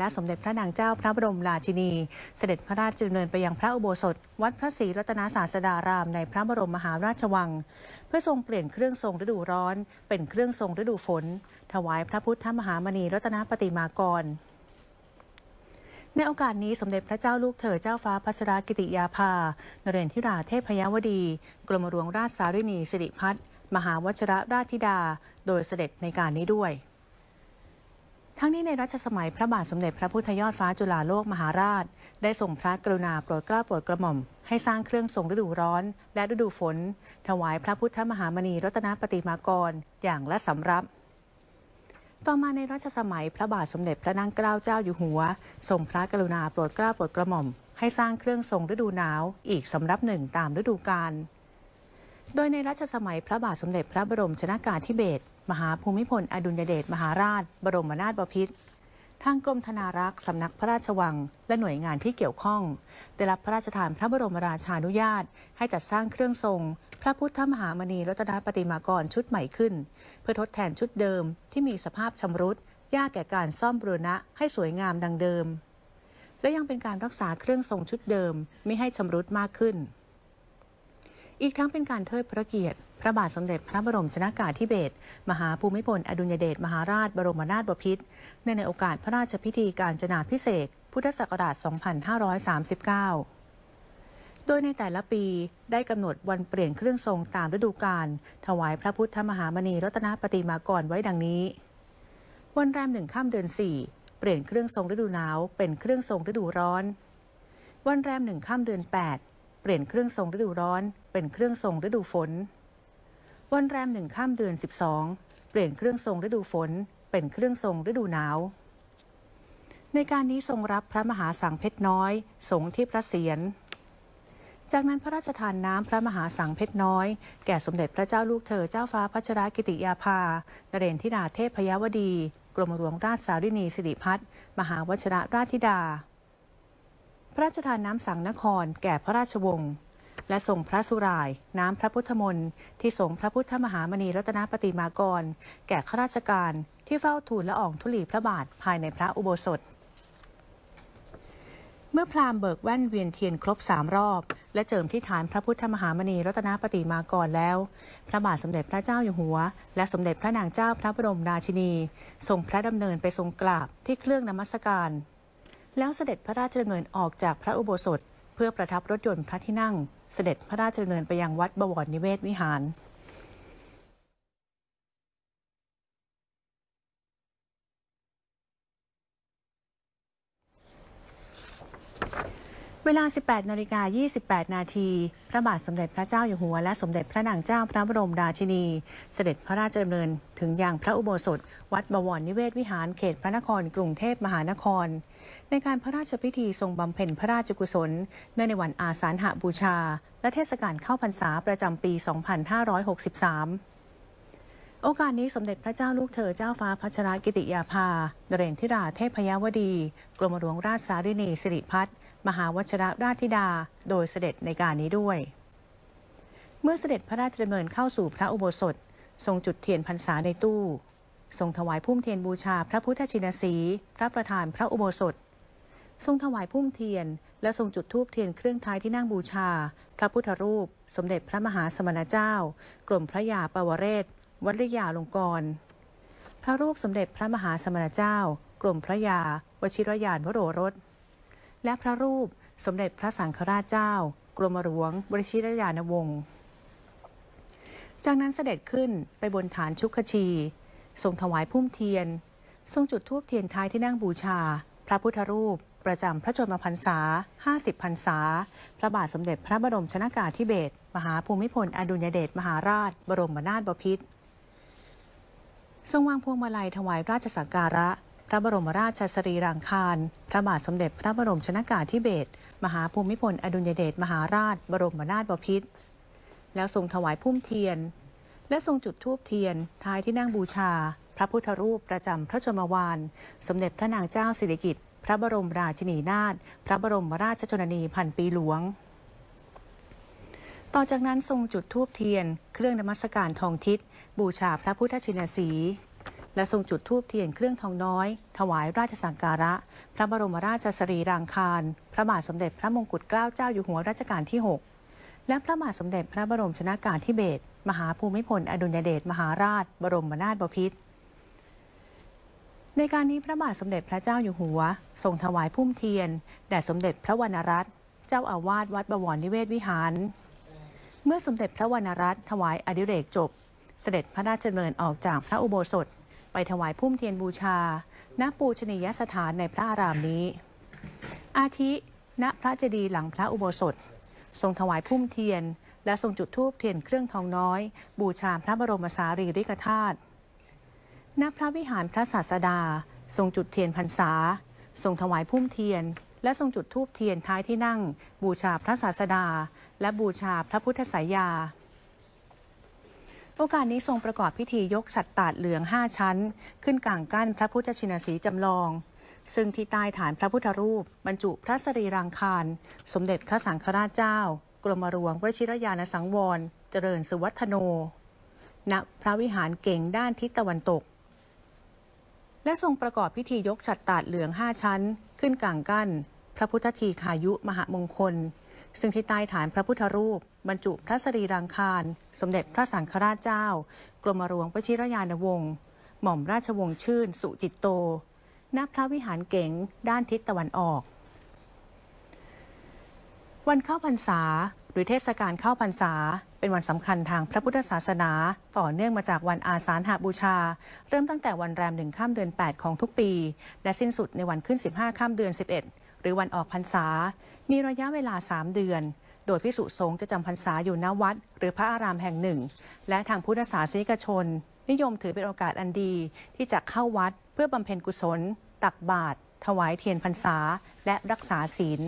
และสมเด็จพระนางเจ้าพระบรมราชินี เสด็จพระราชดำเนินไปยังพระอุโบสถวัดพระศรีรัตนาศาสดาราม ในพระบรมมหาราชวัง เพื่อทรงเปลี่ยนเครื่องทรงฤดูร้อน เป็นเครื่องทรงฤดูฝน ถวายพระพุทธมหามณีรัตนปฏิมากรในโอกาสนี้สมเด็จพระเจ้าลูกเธอเจ้าฟ้าพัชรกิติยาภานเรนทิราเทพพยวดีกรมหลวงราชสารินีสิริพัฒมหาวชิระราชธิดา โดยเสด็จในการนี้ด้วยทั้งนี้ ในรัชสมัยพระบาทสมเด็จพระพุทธยอดฟ้าจุฬาโลกมหาราช ได้ส่งพระกรุณาโปรดเกล้าโปรดกระหม่อมให้สร้างเครื่องทรงฤดูร้อนและฤดูฝน ถวายพระพุทธมหามณีรัตนปฏิมากรอย่างละสำรับ ต่อมาในรัชสมัยพระบาทสมเด็จพระนั่งเกล้าเจ้าอยู่หัวส่งพระกรุณาโปรดเกล้าโปรดกระหม่อมให้สร้างเครื่องทรงฤดูหนาว อีกสำรับหนึ่งตามฤดูกาลโดยในรัชสมัยพระบาทสมเด็จพระบรมชนากาธิเบศรมหาภูมิพลอดุลยเดชมหาราช บรมนาถบพิตรทางกรมธนารักษ์สำนักพระราชวัง และหน่วยงานที่เกี่ยวข้อง ได้รับพระราชทานพระบรมราชานุญาต ให้จัดสร้างเครื่องทรง พระพุทธมหามณีรัตนปฏิมากรชุดใหม่ขึ้น เพื่อทดแทนชุดเดิม ที่มีสภาพชำรุดยากแก่การซ่อมบรูรณะให้สวยงามดังเดิม และยังเป็นการรักษาเครื่องทรงชุดเดิม ไม่ให้ชำรุดมากขึ้นอีกทั้งเป็นการเทิดพระเกียรติ พระบาทสมเด็จพระบรมชนากาธิเบศรมหาภูมิพลอดุญเดชมหาราช บรมนาถบพิตรในในโอกาสพระราชพิธีการจนาพิเศษพุทธศักราช 2539 โดยในแต่ละปีได้กำหนดวันเปลี่ยนเครื่องทรงตามฤดูกาลถวายพระพุทธมหามณีรัตนปฏิมากรไว้ดังนี้ วันแรมหนึ่งข้ามเดือน 4 เปลี่ยนเครื่องทรงฤดูหนาวเป็นเครื่องทรงฤดูร้อน วันแรมหนึ่งข้ามเดือน 8เปลี่ยนเครื่องทรงฤดูร้อน เป็นเครื่องทรงฤดูฝน วันแรมหนึ่งข้ามเดือน 12 เปลี่ยนเครื่องทรงฤดูฝน เป็นเครื่องทรงฤดูหนาว ในการนี้ทรงรับพระมหาสังเพชรน้อย สงที่พระเศียรจากนั้นพระราชทานน้ำพระมหาสังเพชรน้อย แก่สมเด็จพระเจ้าลูกเธอเจ้าฟ้าพัชรกิติยาภานเรนทิราเทพพยวดีกรมหลวงราชสารินีสิริพัฒน์มหาวชระราชธิดาพระราชทานน้ำสังนครแก่พระราชวงศ์และส่งพระสุราย น้ำพระพุทธมนต์ที่ส่งพระพุทธมหามณีรัตนปฏิมากร แก่ข้าราชการที่เฝ้าทูลละอองธุลีพระบาทภายในพระอุโบสถ เมื่อพราหมณ์เบิกแว่นเวียนเทียนครบสามรอบ และเจิมที่ฐานพระพุทธมหามณีรัตนปฏิมากรแล้ว พระบาทสมเด็จพระเจ้าอยู่หัว และสมเด็จพระนางเจ้าพระบรมราชินีทรงพระดำเนินไปทรงกราบที่เครื่องนมัสการแล้วเสด็จพระราชดำเนินออกจากพระอุโบสถ เพื่อประทับรถยนต์พระที่นั่ง เสด็จพระราชดำเนินไปยังวัดบวรนิเวศวิหารเวลา 18 นาฬิกา28 นาที พระบาทสมเด็จพระเจ้าอยู่หัวและสมเด็จพระนางเจ้าพระบรมราชินี เสด็จพระราชดำเนิน ถึงอย่างพระอุโบสถวัดบวรนิเวศวิหารเขตพระนครกรุงเทพมหานคร ในการพระราชพิธีทรงบำเพ็ญพระราชกุศลเนื่องในวันอาสาฬหบูชา และเทศกาลเข้าพรรษาประจำปี 2563 โอกาสนี้สมเด็จพระเจ้าลูกเธอเจ้าฟ้าพัชรกิติยาภาเดเรงธิราเทพพยวดีกรมหลวงราชสารินีสิริพัฒน์มหาวชระราชธิดาโดยเสด็จในการนี้ด้วย เมื่อเสด็จพระราชดำเนินเข้าสู่พระอุโบสถทรงจุดเทียนพรรษาในตู้ทรงถวายพุ่มเทียนบูชา พระพุทธชินสี พระประธานพระอุโบสถ ทรงถวายพุ่มเทียน และทรงจุดธูปเทียนเครื่องท้ายที่นั่งบูชา พระพุทธรูป สมเด็จพระมหาสมณเจ้ากรมพระยาปวเรศวัดริยาลงกรพระรูปสมเด็จพระมหาสมณเจ้ากรมพระยา วชิรยานวโรรสและพระรูปสมเด็จพระสังฆราชเจ้ากรมหลวงบริชิรยานวงศ์ จากนั้นเสด็จขึ้นไปบนฐานชุกขชี ทรงถวายพุ่มเทียน ทรงจุดธูปเทียนท้ายที่นั่งบูชา พระพุทธรูป ประจำพระชนมพรรษา 50 พรรษาพระบาทสมเด็จพระบรมชนากาธิเบศรมหาภูมิพล อดุลยเดชมหาราช บรมนาถบพิตรทรงวางพวงมาลัยถวายราชสักการะพระบรมราชสรีรังคารพระบาทสมเด็จพระบรมชนากาธิเบศรมหาภูมิพลอดุลยเดชมหาราช บรมนาถบพิตร แล้วทรงถวายพุ่มเทียน และทรงจุดธูปเทียน ท้ายที่นั่งบูชา พระพุทธรูปประจำพระชนมวานสมเด็จพระนางเจ้าสิริกิติ์พระบรมราชินีนาถ พระบรมราชชนนีพันปีหลวง ต่อจากนั้นทรงจุดธูปเทียน เครื่องนมัสการทองทิศบูชาพระพุทธชินสีและทรงจุดธูปเทียนเครื่องทองน้อย ถวายราชสังการะ พระบรมราชสรีรางคารพระบาทสมเด็จพระมงกุฎเกล้าเจ้าอยู่หัวรัชกาลที่ 6 และพระบาทสมเด็จพระบรมชนากาธิเบศรมหาภูมิพลอดุลยเดชมหาราช บรมนาถบพิตรในการนี้พระบาทสมเด็จพระเจ้าอยู่หัวทรงถวายพุ่มเทียนแด่สมเด็จพระวรรณรัตน์เจ้าอาวาสวัดบวรนิเวศวิหาร เมื่อสมเด็จพระวรรณรัตน์ถวายอดิเรกจบ เสด็จพระราชดำเนินออกจากพระอุโบสถไปถวายพุ่มเทียนบูชา ณ ปูชนียสถานในพระอารามนี้ อาทิ ณ พระเจดีย์หลังพระอุโบสถ ทรงถวายพุ่มเทียน และทรงจุดธูปเทียนเครื่องทองน้อย บูชาพระบรมสารีริกธาตุ ณ พระวิหารพระศาสดา ทรงจุดเทียนพรรษา ทรงถวายพุ่มเทียน และทรงจุดธูปเทียนท้ายที่นั่ง บูชาพระศาสดา และบูชาพระพุทธสายาโอกาสนี้ทรงประกอบพิธียกฉัดตาดเหลือง 5 ชั้น ขึ้นกลางกั้นพระพุทธชินสีจำลอง ซึ่งที่ใต้ฐานพระพุทธรูปบรรจุพระสรีรังคาร สมเด็จพระสังฆราชเจ้า กรมหลวงวชิรยานสังวรเจริญสุวัฒโนณพระวิหารเก่งด้านทิศตะวันตก และทรงประกอบพิธียกฉัดตาดเหลือง 5 ชั้น ขึ้นกลางกั้น พระพุทธทีขายุมหามงคลซึ่งที่ใต้ฐานพระพุทธรูปบรรจุพระสรีรังคาร สมเด็จพระสังฆราชเจ้ากรมหลวงวชิรญาณวงศ์ หม่อมราชวงศ์ชื่น สุจิตโตณพระวิหารเก๋งด้านทิศตะวันออก วันเข้าพรรษา หรือเทศกาลเข้าพรรษา เป็นวันสำคัญทางพระพุทธศาสนา ต่อเนื่องมาจากวันอาสาฬหาบูชา เริ่มตั้งแต่วันแรมหนึ่งข้ามเดือน 8 ของทุกปี และสิ้นสุดในวันขึ้น 15ข้ามเดือน 11หรือวันออกพรรษา มีระยะเวลา 3 เดือน โดยพิสุสงฆ์จะจำพรรษาอยู่ณวัด หรือพระอารามแห่งหนึ่ง และทางพุทธศาสนิกชน นิยมถือเป็นโอกาสอันดีที่จะเข้าวัดเพื่อบำเพ็ญกุศล ตักบาตรถวายเทียนพรรษา และรักษาศีล